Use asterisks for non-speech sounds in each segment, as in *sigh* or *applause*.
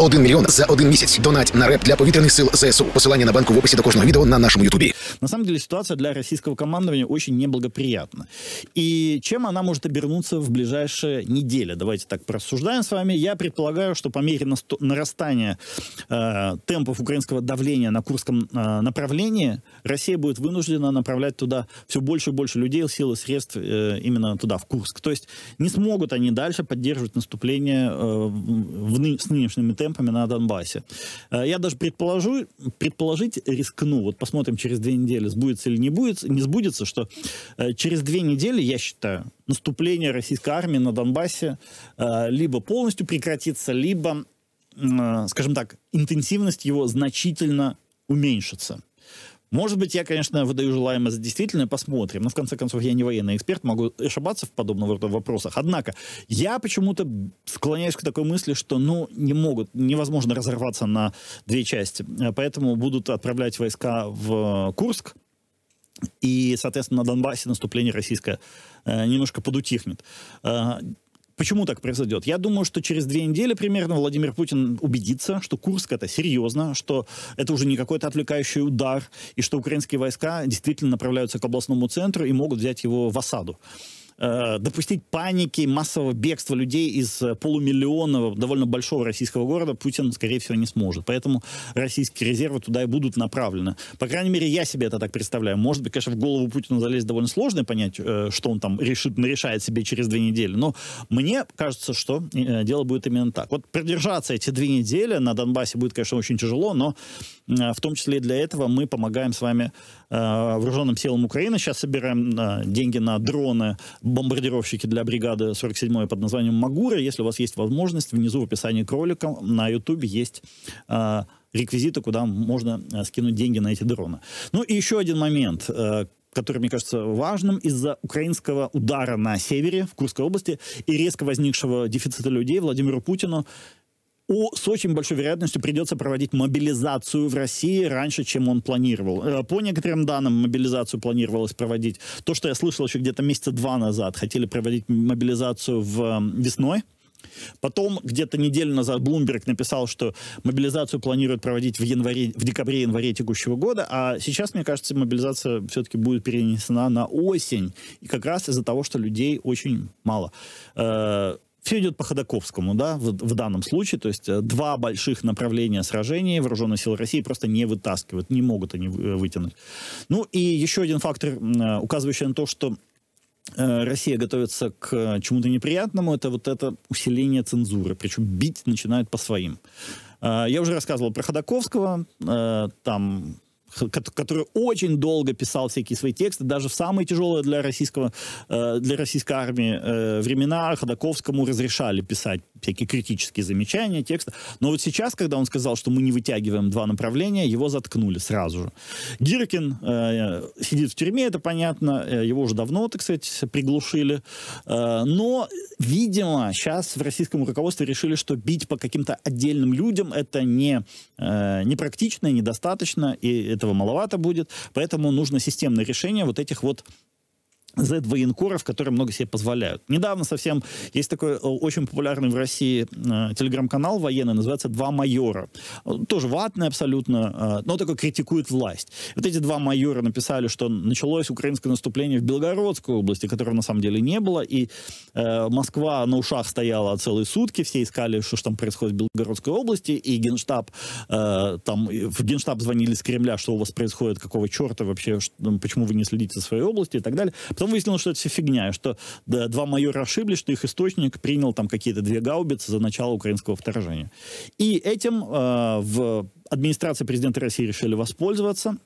Один мільйон за один місяць. Донать на реп для повітряних сил ЗСУ. Посилання на банку в описі до кожного відео на нашем ютубе. На самом деле ситуация для российского командования очень неблагоприятна. И чем она может обернуться в ближайшие недели? Давайте так порассуждаем с вами. Я предполагаю, что по мере нарастания э, темпов украинского давления на Курском э, направлении Россия будет вынуждена направлять туда все больше и больше людей, сил и средств э, именно туда, в Курск. То есть не смогут они дальше поддерживать наступление э, в, в, с нынешними темпами темпами на Донбассе. Э, я даже предположу, предположить рискну. Вот посмотрим через две недели, сбудется или не будет, не сбудется, что э, через две недели, я считаю, наступление российской армии на Донбассе э, либо полностью прекратится, либо, скажем так, интенсивность его значительно уменьшится. Может быть, я, конечно, выдаю желаемое за действительное, посмотрим. Но, в конце концов, я не военный эксперт, могу ошибаться в подобных вопросах. Однако, я почему-то склоняюсь к такой мысли, что, ну, не могут, невозможно разорваться на две части. Э, поэтому будут отправлять войска в э, Курск, и, соответственно, на Донбассе наступление российское э, немножко подутихнет. Почему так произойдет? Я думаю, что через две недели примерно Владимир Путин убедится, что Курск это серьезно, что это уже не какой-то отвлекающий удар, и что украинские войска действительно направляются к областному центру и могут взять его в осаду. Э, допустить паники, массового бегства людей из э, полумиллионного, довольно большого российского города Путин, скорее всего, не сможет. Поэтому российские резервы туда и будут направлены. По крайней мере, я себе это так представляю. Может быть, конечно, в голову Путина залезть довольно сложно понять, э, что он там решит, решает себе через две недели. Но мне кажется, что дело будет именно так. Вот продержаться эти две недели на Донбассе будет, конечно, очень тяжело, но в том числе и для этого мы помогаем с вами э, вооруженным силам Украины. Сейчас собираем э, деньги на дроны, бомбардировщики для бригады 47 под названием «Магура». Если у вас есть возможность, внизу в описании к ролика на YouTube есть э, реквизиты, куда можно э, скинуть деньги на эти дроны. Ну и еще один момент, э, который, мне кажется, важным. Из-за украинского удара на севере, в Курской области, и резко возникшего дефицита людей Владимиру Путину у, с очень большой вероятностью придется проводить мобилизацию в России раньше, чем он планировал. Э, по некоторым данным, мобилизацию планировалось проводить. То, что я слышал еще где-то месяца два назад, хотели проводить мобилизацию в эм, весной. Потом где-то неделю назад Блумберг написал, что мобилизацию планируют проводить в, январе, в декабре-январе текущего года, а сейчас, мне кажется, мобилизация все-таки будет перенесена на осень, и как раз из-за того, что людей очень мало. Э, все идет по Ходаковскому, да, в, в данном случае, то есть э, два больших направления сражений вооруженные силы России просто не вытаскивают, не могут они э, вытянуть. Ну и еще один фактор, э, указывающий на то, что Россия готовится к чему-то неприятному, это вот это усиление цензуры, причем бить начинают по своим. Я уже рассказывал про Ходаковского там который очень долго писал всякие свои тексты, даже в самые тяжелые для российского, э, для российской армии э, времена Ходаковскому разрешали писать всякие критические замечания, тексты. Но вот сейчас, когда он сказал, что мы не вытягиваем два направления, его заткнули сразу же. Гиркин э, сидит в тюрьме, это понятно, его уже давно, так сказать, приглушили. но, видимо, сейчас в российском руководстве решили, что бить по каким-то отдельным людям это не, э, непрактично, недостаточно, и этого маловато будет, поэтому нужно системное решение вот этих вот Z-военкоров, которые много себе позволяют. Недавно совсем есть такой э, очень популярный в России э, телеграм-канал военный, называется «Два майора». Тоже ватный абсолютно, э, но такой критикует власть. Вот эти два майора написали, что началось украинское наступление в Белгородской области, которого на самом деле не было, и э, Москва на ушах стояла целые сутки, все искали, что же там происходит в Белгородской области, и генштаб, э, там, в генштаб звонили с Кремля, что у вас происходит, какого черта вообще, что, почему вы не следите за своей областью и так далее Потом выяснилось, что это все фигня, что да, два майора ошиблись, что их источник принял там какие-то две гаубицы за начало украинского вторжения. И этим э, в администрации президента России решили воспользоваться.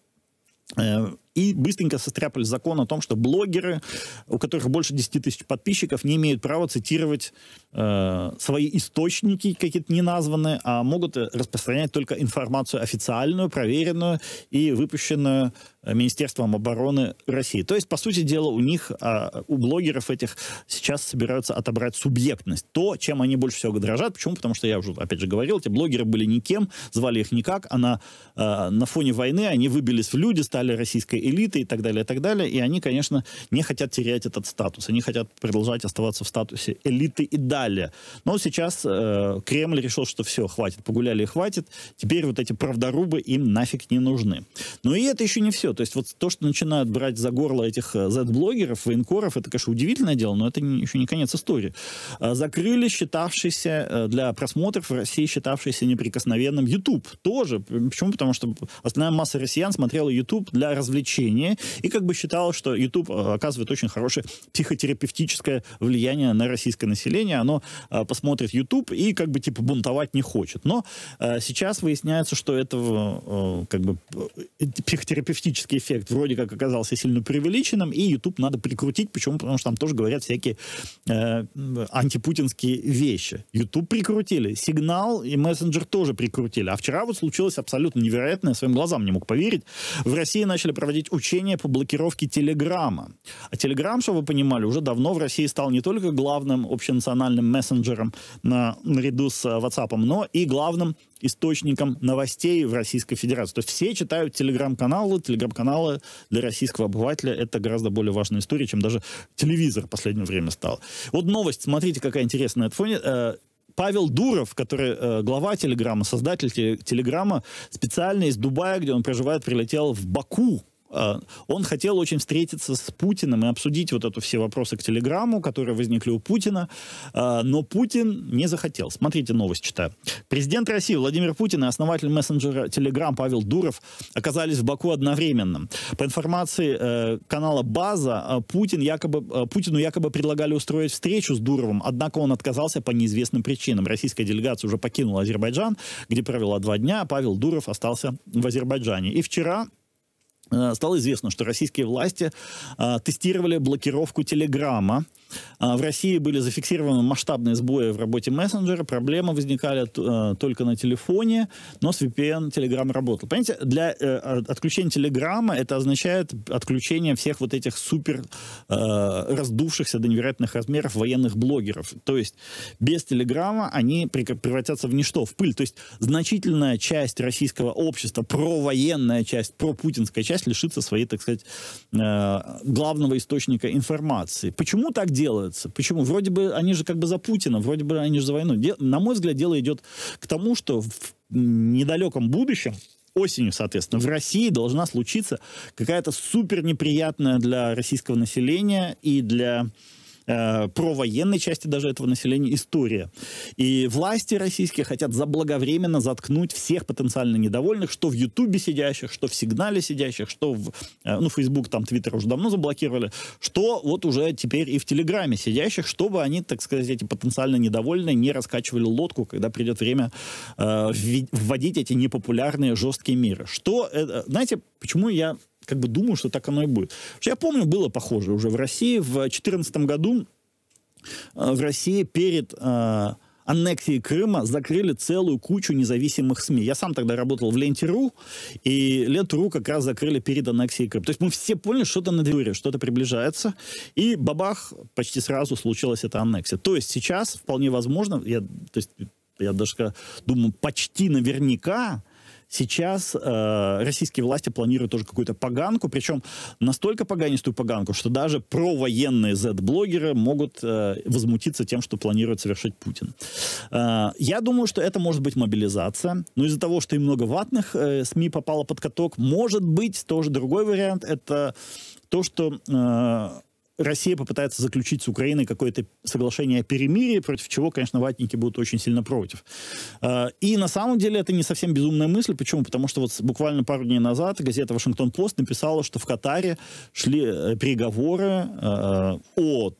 Э, и быстренько состряпали закон о том, что блогеры, у которых больше 10 тысяч подписчиков, не имеют права цитировать э, свои источники какие-то неназванные, а могут распространять только информацию официальную, проверенную и выпущенную Министерством обороны России. То есть, по сути дела, у них, а, у блогеров этих сейчас собираются отобрать субъектность. То, чем они больше всего дрожат. Почему? Потому что я уже, опять же, говорил, эти блогеры были никем, звали их никак, а на, э, на фоне войны они выбились в люди, стали российской элиты и так далее, и так далее. И они, конечно, не хотят терять этот статус. Они хотят продолжать оставаться в статусе элиты и далее. Но сейчас э, Кремль решил, что все, хватит, погуляли и хватит. Теперь вот эти правдорубы им нафиг не нужны. Но и это еще не все. То есть вот то, что начинают брать за горло этих Z-блогеров, э, военкоров, это, конечно, удивительное дело, но это не, еще не конец истории. Э, закрыли считавшийся э, для просмотров в России считавшийся неприкосновенным YouTube. Тоже. Почему? Потому что основная масса россиян смотрела YouTube для развлечений лечение, и как бы считал, что YouTube э, оказывает очень хорошее психотерапевтическое влияние на российское население, оно э, посмотрит YouTube и как бы типа бунтовать не хочет. Но э, сейчас выясняется, что этого как бы психотерапевтический эффект вроде как оказался сильно преувеличенным, и YouTube надо прикрутить. Почему? Потому что там тоже говорят всякие антипутинские вещи. YouTube прикрутили, сигнал и мессенджер тоже прикрутили. А вчера вот случилось абсолютно невероятное, своим глазам не мог поверить. В России начали проводить ведь учение по блокировке Телеграма. А Телеграм, чтобы вы понимали, уже давно в России стал не только главным общенациональным мессенджером на, наряду с э, WhatsApp, но и главным источником новостей в Российской Федерации. То есть все читают телеграм-каналы. Телеграм-каналы для российского обывателя это гораздо более важная история, чем даже телевизор в последнее время стал. Вот новость, смотрите, какая интересная. Это фоне, э, Павел Дуров, который э, глава Телеграма, создатель Телеграма, специально из Дубая, где он проживает, прилетел в Баку, а, он хотел очень встретиться с Путиным и обсудить вот эту все вопросы к телеграмму, которые возникли у Путина, а, но Путин не захотел. Смотрите, новость читаю. Президент России Владимир Путин и основатель мессенджера Телеграм Павел Дуров оказались в Баку одновременно. По информации э, канала «База», э, Путин якобы, э, Путину якобы предлагали устроить встречу с Дуровым, однако он отказался по неизвестным причинам. Российская делегация уже покинула Азербайджан, где провела два дня, а Павел Дуров остался в Азербайджане. И вчера Э, стало известно, что российские власти э, тестировали блокировку Телеграма, а, в России были зафиксированы масштабные сбои в работе мессенджера, проблемы возникали э, только на телефоне, но с VPN Telegram работал. Понимаете, для э, отключения Telegram это означает отключение всех вот этих супер э, раздувшихся до невероятных размеров военных блогеров. То есть без Телеграма они превратятся в ничто, в пыль. То есть значительная часть российского общества, провоенная часть, пропутинская часть лишится своей, так сказать, главного источника информации. Почему так делается? Почему? Вроде бы они же как бы за Путина, вроде бы они же за войну. на мой взгляд, дело идет к тому, что в недалеком будущем осенью, соответственно, в России должна случиться какая-то супер неприятная для российского населения и для Э, про военной части даже этого населения история. И власти российские хотят заблаговременно заткнуть всех потенциально недовольных, что в Ютубе сидящих, что в Сигнале сидящих, что в, э, ну, Facebook, там, Twitter уже давно заблокировали, что вот уже теперь и в Телеграме сидящих, чтобы они, так сказать, эти потенциально недовольные не раскачивали лодку, когда придет время э, вводить эти непопулярные жесткие меры. Что, э, э знаете, почему я как бы думаю, что так оно и будет. я помню, было похоже уже в России в 2014 году э, в России перед э, аннексией Крыма закрыли целую кучу независимых СМИ. Я сам тогда работал в Ленте.ру, и Ленту.ру как раз закрыли перед аннексией Крыма. То есть мы все поняли, что-то на дворе, что-то приближается, и бабах, почти сразу случилась эта аннексия. То есть сейчас вполне возможно, я, то есть, я даже думаю, почти наверняка Сейчас э, российские власти планируют тоже какую-то поганку, причем настолько поганистую поганку, что даже провоенные Z-блогеры могут э, возмутиться тем, что планирует совершить Путин. Э, я думаю, что это может быть мобилизация, но из-за того, что и много ватных э, СМИ попало под каток, может быть, тоже другой вариант, это то, что э, Россия попытается заключить с Украиной какое-то соглашение о перемирии, против чего, конечно, ватники будут очень сильно против. А, и на самом деле это не совсем безумная мысль. Почему? Потому что вот буквально пару дней назад газета «Вашингтон Пост» написала, что в Катаре шли э, переговоры э, о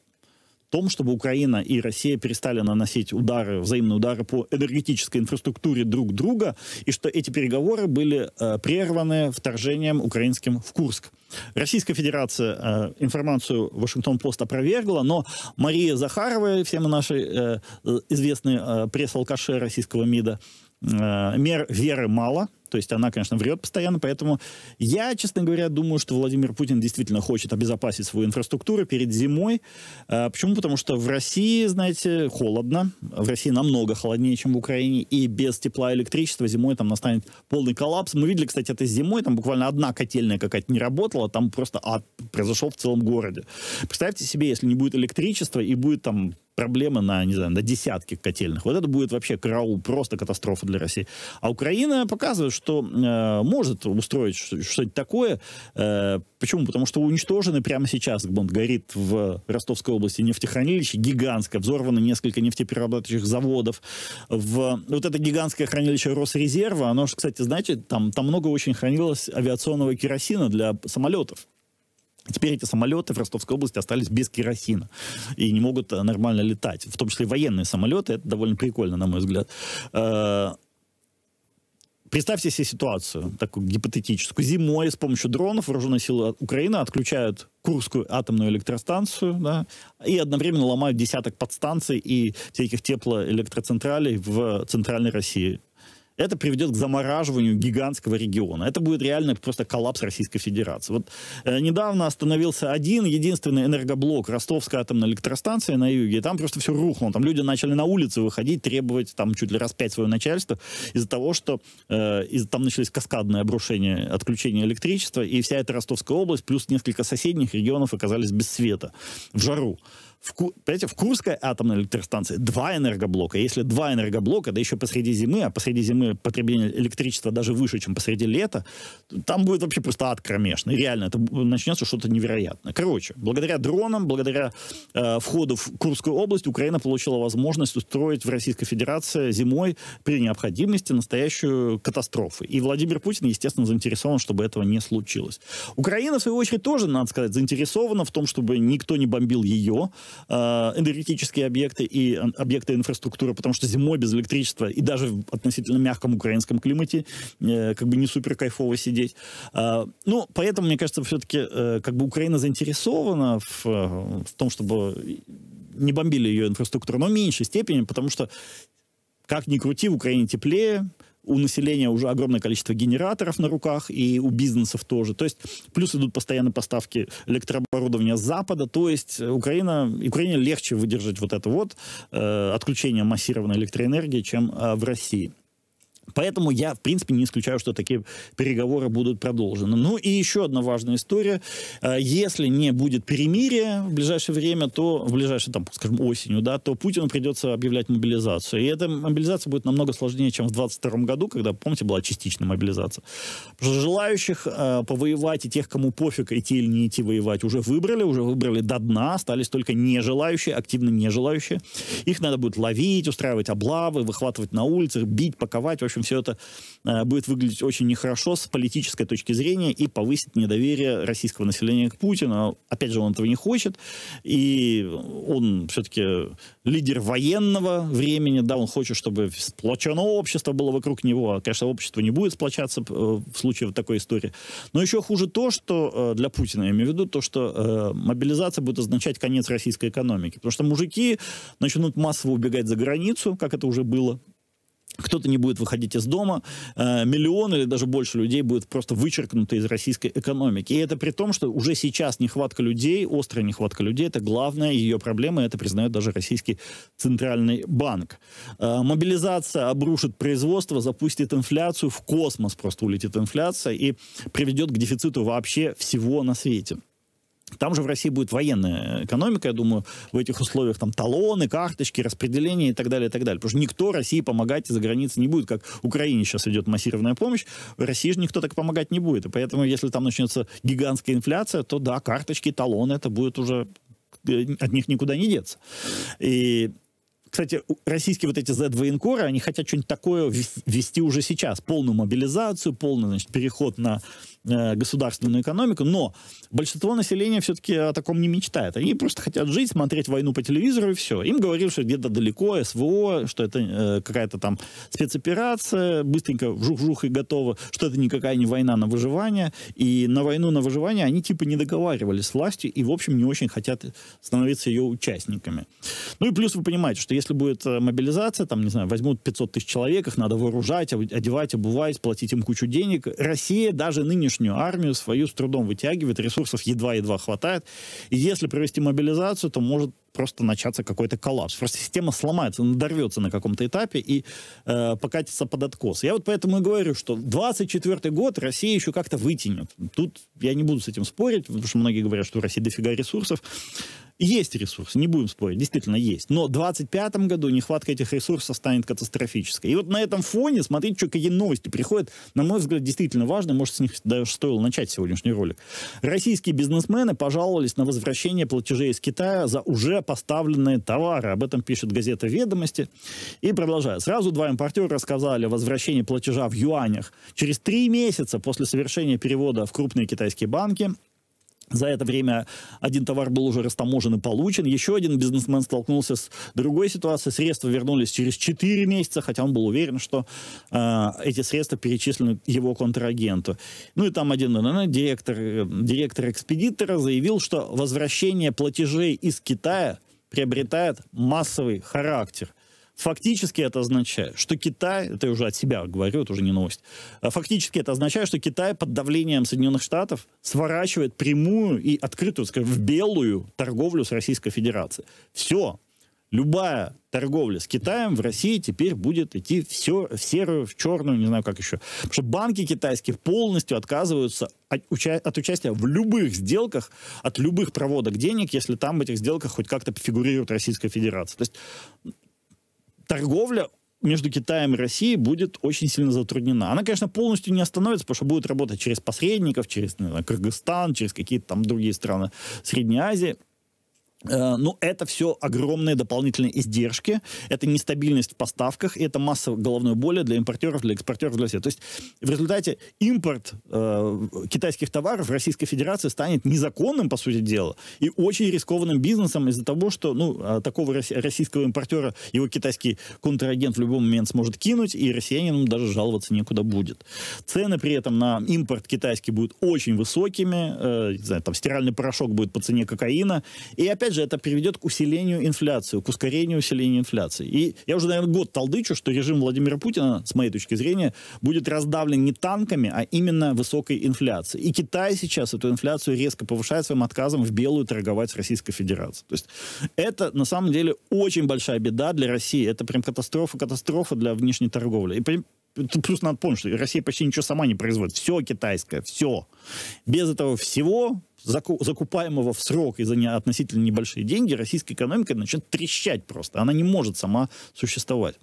том, чтобы Украина и Россия перестали наносить удары, взаимные удары по энергетической инфраструктуре друг друга, и что эти переговоры были э, прерваны вторжением украинским в Курск. Российская Федерация э, информацию Вашингтон-Пост опровергла, но Мария Захарова, все нашей наши э, э, известные э, пресс-алкаши российского МИДа, э, мер веры мало – то есть она, конечно, врет постоянно, поэтому я, честно говоря, думаю, что Владимир Путин действительно хочет обезопасить свою инфраструктуру перед зимой. А, почему? Потому что в России, знаете, холодно. В России намного холоднее, чем в Украине. И без тепла и электричества зимой там настанет полный коллапс. Мы видели, кстати, это зимой. Там буквально одна котельная какая-то не работала. Там просто ад произошел в целом городе. Представьте себе, если не будет электричества и будет там проблемы на, не знаю, на десятки котельных. Вот это будет вообще караул, просто катастрофа для России. А Украина показывает, что э, может устроить что-нибудь такое. Э, почему? Потому что уничтожены прямо сейчас, он горит в Ростовской области нефтехранилище гигантское, взорвано несколько нефтеперерабатывающих заводов. В, вот это гигантское хранилище Росрезерва, оно же, кстати, знаете, там, там много очень хранилось авиационного керосина для самолетов. Теперь эти самолеты в Ростовской области остались без керосина и не могут э, нормально летать. В том числе военные самолеты. Это довольно прикольно, на мой взгляд. Э, представьте себе ситуацию, такую гипотетическую. Зимой с помощью дронов вооруженные силы Украины отключают Курскую атомную электростанцию, да, и одновременно ломают десяток подстанций и всяких теплоэлектроцентралей в центральной России это приведет к замораживанию гигантского региона. Это будет реально просто коллапс Российской Федерации. Вот э, недавно остановился один единственный энергоблок Ростовской атомной электростанции на юге, и там просто все рухнуло. Там люди начали на улице выходить, требовать там чуть ли распять свое начальство из-за того, что э, из там начались каскадные обрушения, отключение электричества, и вся эта Ростовская область плюс несколько соседних регионов оказались без света в жару. В, понимаете, в Курской атомной электростанции два энергоблока. Если два энергоблока, да еще посреди зимы, а посреди зимы потребление электричества даже выше, чем посреди лета, там будет вообще просто ад кромешный. Реально, это начнется что-то невероятное. Короче, благодаря дронам, благодаря э, входу в Курскую область, Украина получила возможность устроить в Российской Федерации зимой при необходимости настоящую катастрофу. И Владимир Путин, естественно, заинтересован, чтобы этого не случилось. Украина, в свою очередь, тоже, надо сказать, заинтересована в том, чтобы никто не бомбил ее, Э, энергетические объекты и э, объекты инфраструктуры, потому что зимой без электричества и даже в относительно мягком украинском климате э, как бы не супер кайфово сидеть. А, ну, поэтому, мне кажется, все-таки как бы Украина заинтересована в, в том, чтобы не бомбили ее инфраструктуру, но в меньшей степени, потому что как ни крути, в Украине теплее, у населения уже огромное количество генераторов на руках, и у бизнесов тоже. То есть плюс идут постоянно поставки электрооборудования с Запада, то есть Украина, Украине легче выдержать вот это вот э, отключение массированной электроэнергии, чем э, в России. Поэтому я, в принципе, не исключаю, что такие переговоры будут продолжены. Ну и еще одна важная история. Э, если не будет перемирия в ближайшее время, то в ближайшее, там, скажем, осенью, да, то Путину придется объявлять мобилизацию. И эта мобилизация будет намного сложнее, чем в 2022 году, когда, помните, была частичная мобилизация. желающих э, повоевать и тех, кому пофиг идти или не идти воевать, уже выбрали, уже выбрали до дна, остались только нежелающие, активно нежелающие. Их надо будет ловить, устраивать облавы, выхватывать на улицах, бить, паковать. В общем, все это э, будет выглядеть очень нехорошо с политической точки зрения и повысит недоверие российского населения к Путину. Опять же, он этого не хочет. И он все-таки лидер военного времени, да, он хочет, чтобы сплоченное общество было вокруг него. А, конечно, общество не будет сплочаться э, в случае вот такой истории. Но еще хуже то, что э, для Путина, я имею в виду, то, что мобилизация будет означать конец российской экономики. Потому что мужики начнут массово убегать за границу, как это уже было кто-то не будет выходить из дома, э, миллион или даже больше людей будет просто вычеркнуты из российской экономики. И это при том, что уже сейчас нехватка людей, острая нехватка людей, это главная ее проблема, это признает даже российский центральный банк. Э, мобилизация обрушит производство, запустит инфляцию, в космос просто улетит инфляция и приведет к дефициту вообще всего на свете. Там же в России будет военная экономика, я думаю, в этих условиях там талоны, карточки, распределение и так далее, и так далее. Потому что никто России помогать из-за границы не будет, как Украине сейчас идет массированная помощь, в России же никто так помогать не будет. И поэтому, если там начнется гигантская инфляция, то да, карточки, талоны, это будет уже э, от них никуда не деться. И кстати, российские вот эти Z-военкоры, они хотят что-нибудь такое ввести уже сейчас. Полную мобилизацию, полный, значит, переход на Э, государственную экономику, но большинство населения все-таки о таком не мечтает. Они просто хотят жить, смотреть войну по телевизору и все. Им говорили, что где-то далеко, СВО, что это э, какая-то там спецоперация, быстренько вжух-вжух и готово, что это никакая не война на выживание. И на войну на выживание они типа не договаривались с властью и, в общем, не очень хотят становиться ее участниками. Ну и плюс вы понимаете, что если будет э, мобилизация, там, не знаю, возьмут 500 тысяч человек, их надо вооружать, одевать, обувать, платить им кучу денег. Россия даже нынешняя сегодняшнюю армию свою с трудом вытягивает, ресурсов едва-едва хватает. И если провести мобилизацию, то может просто начаться какой-то коллапс. Просто система сломается, надорвется на каком-то этапе и э, покатится под откос. Я вот поэтому и говорю, что 24 год Россия еще как-то вытянет. Тут я не буду с этим спорить, потому что многие говорят, что у России дофига ресурсов. Есть ресурсы, не будем спорить, действительно есть. Но в 2025 году нехватка этих ресурсов станет катастрофической. И вот на этом фоне, смотрите, что какие новости приходят, на мой взгляд, действительно важные, может, с них даже стоило начать сегодняшний ролик. Российские бизнесмены пожаловались на возвращение платежей из Китая за уже поставленные товары. Об этом пишет газета «Ведомости». И продолжает. Сразу два импортера рассказали о возвращении платежа в юанях. Через три месяца после совершения перевода в крупные китайские банки за это время один товар был уже растаможен и получен. Еще один бизнесмен столкнулся с другой ситуацией. Средства вернулись через 4 месяца, хотя он был уверен, что э, эти средства перечислены его контрагенту. Ну и там один наверное, ну, ну, директор, э, директор экспедитора заявил, что возвращение платежей из Китая приобретает массовый характер – Фактически это означает, что Китай, это я уже от себя говорю, это уже не новость, а фактически это означает, что Китай под давлением Соединенных Штатов сворачивает прямую и открытую, скажем, в белую торговлю с Российской Федерацией. Все. Любая торговля с Китаем в России теперь будет идти все, в серую, в черную, не знаю как еще. Потому что банки китайские полностью отказываются от, уча- от участия в любых сделках, от любых проводок денег, если там в этих сделках хоть как-то фигурирует Российская Федерация. То есть торговля между Китаем и Россией будет очень сильно затруднена. Она, конечно, полностью не остановится, потому что будет работать через посредников, через, наверное, Кыргызстан, через какие-то там другие страны Средней Азии. Э, ну, это все огромные дополнительные издержки, это нестабильность в поставках, и это масса головной боли для импортеров, для экспортеров, для всех. То есть в результате импорт э, китайских товаров в Российской Федерации станет незаконным, по сути дела, и очень рискованным бизнесом из-за того, что ну, а, такого российского импортера его китайский контрагент в любой момент сможет кинуть, и россиянину даже жаловаться некуда будет. Цены при этом на импорт китайский будут очень высокими, э, не знаю, там стиральный порошок будет по цене кокаина, и опять опять же, это приведет к усилению инфляции, к ускорению усиления инфляции. И я уже, наверное, год талдычу, что режим Владимира Путина, с моей точки зрения, будет раздавлен не танками, а именно высокой инфляцией. И Китай сейчас эту инфляцию резко повышает своим отказом в белую торговать с Российской Федерацией. То есть это, на самом деле, очень большая беда для России. Это прям катастрофа, катастрофа для внешней торговли. И Тут плюс надо помнить, что Россия почти ничего сама не производит. Все китайское, все. Без этого всего закупаемого в срок и за не, относительно небольшие деньги, российская экономика начнет трещать просто. Она не может сама существовать.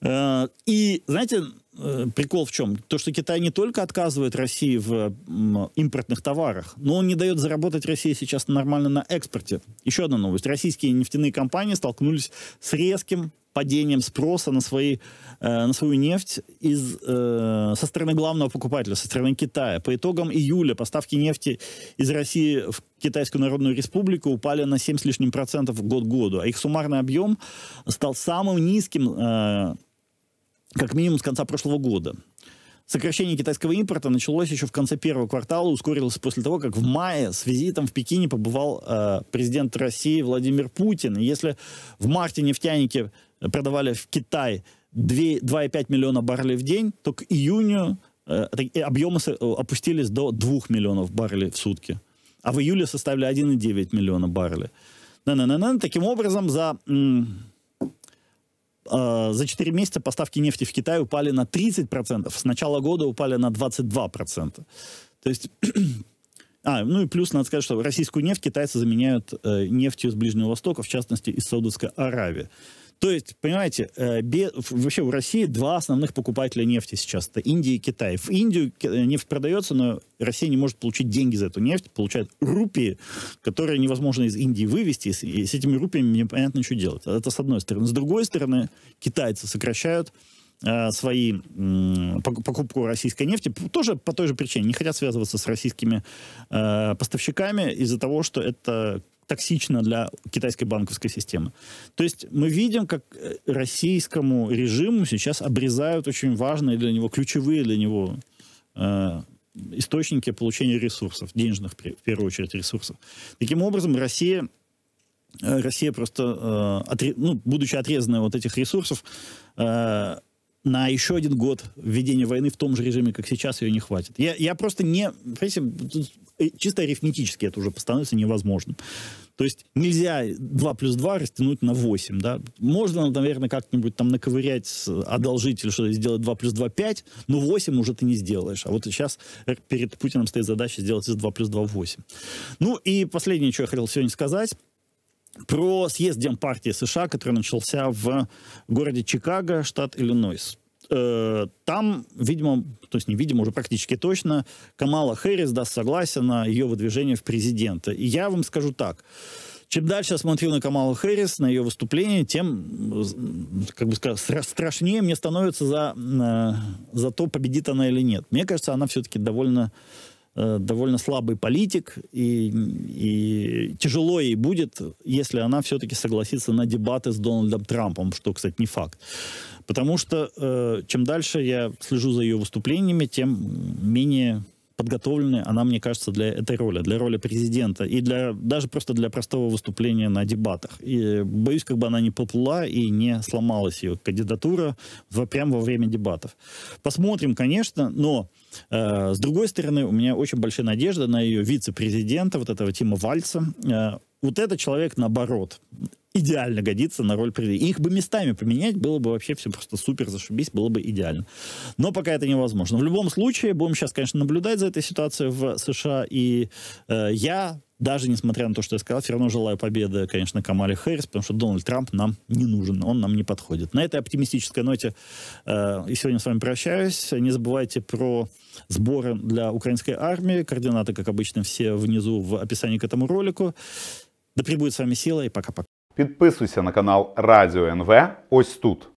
Э, и, знаете, Э, прикол в чем? То, что Китай не только отказывает России в импортных товарах, но он не дает заработать России сейчас нормально на экспорте. Еще одна новость. Российские нефтяные компании столкнулись с резким падением спроса на, свои, э, на свою нефть из, э, со стороны главного покупателя, со стороны Китая. По итогам июля поставки нефти из России в Китайскую Народную Республику упали на 7 с лишним процентов год к году, а их суммарный объем стал самым низким э, как минимум с конца прошлого года. Сокращение китайского импорта началось еще в конце первого квартала, ускорилось после того, как в мае с визитом в Пекине побывал э, президент России Владимир Путин. Если в марте нефтяники продавали в Китай 2,5 миллиона баррелей в день, то к июню э, объемы опустились до 2 миллионов баррелей в сутки, а в июле составили 1,9 миллиона баррелей. На -на -на -на. Таким образом, за... Э, за 4 месяца поставки нефти в Китай упали на 30%, с начала года упали на 22%. То есть... *clears throat* А, ну и плюс надо сказать, что российскую нефть китайцы заменяют э, нефтью с Ближнего Востока, в частности из Саудовской Аравии. То есть, понимаете, э, вообще в России два основных покупателя нефти сейчас. Это Индия и Китай. В Индию э, нефть продается, но Россия не может получить деньги за эту нефть. Получает рупии, которые невозможно из Индии вывести. И с этими рупиями непонятно, что делать. Это с одной стороны. С другой стороны, китайцы сокращают э, свои покупку российской нефти тоже по той же причине не хотят связываться с российскими э, поставщиками из-за того, что это токсично для китайской банковской системы. То есть мы видим, как э, российскому режиму сейчас обрезают очень важные для него, ключевые для него э, источники получения ресурсов, денежных в первую очередь ресурсов. Таким образом, Россия э, Россия просто, э, отре, ну, будучи отрезанной от этих ресурсов, э, на еще один год введения войны в том же режиме, как сейчас, ее не хватит. Я, я просто не... Э, чисто арифметически это уже становится невозможным. То есть нельзя 2 плюс 2 растянуть на 8, да. Можно, наверное, как-нибудь там наковырять, одолжить или что-то, сделать 2 плюс 2 5, но 8 уже ты не сделаешь. А вот сейчас перед Путиным стоит задача сделать из 2 плюс 2 8. Ну и последнее, что я хотел сегодня сказать, про съезд Демпартии США, который начался в городе Чикаго, штат Иллинойс. Э, там, видимо, то есть не видимо уже практически точно, Камала Хэрис даст согласие на ее выдвижение в президенты. И я вам скажу так. Чем дальше я смотрю на Камалу Хэрис, на ее выступление, тем, э, как бы сказать, страшнее мне становится за, э, за то, победит она или нет. Мне кажется, она все-таки довольно Э, довольно слабый политик, и, и тяжело ей будет, если она все-таки согласится на дебаты с Дональдом Трампом, что, кстати, не факт. Потому что э, чем дальше я слежу за ее выступлениями, тем менее подготовленной она, мне кажется, для этой роли, для роли президента и для, даже просто для простого выступления на дебатах. И боюсь, как бы она не поплыла и не сломалась ее кандидатура во, прямо во время дебатов. Посмотрим, конечно, но Э, с другой стороны, у меня очень большая надежда на ее вице-президента, вот этого Тима Вальца. Э, вот этот человек, наоборот, идеально годится на роль Прилли. Их бы местами поменять, было бы вообще все просто супер, зашибись, было бы идеально. Но пока это невозможно. В любом случае, будем сейчас, конечно, наблюдать за этой ситуацией в США, и э, я даже несмотря на то, что я сказал, все равно желаю победы, конечно, Камале Хэрис, потому что Дональд Трамп нам не нужен, он нам не подходит. На этой оптимистической ноте э, и сегодня с вами прощаюсь. Не забывайте про сборы для украинской армии. Координаты, как обычно, все внизу в описании к этому ролику. Да прибудет с вами сила и пока-пока. Підписуйся на канал Радіо НВ. Ось тут.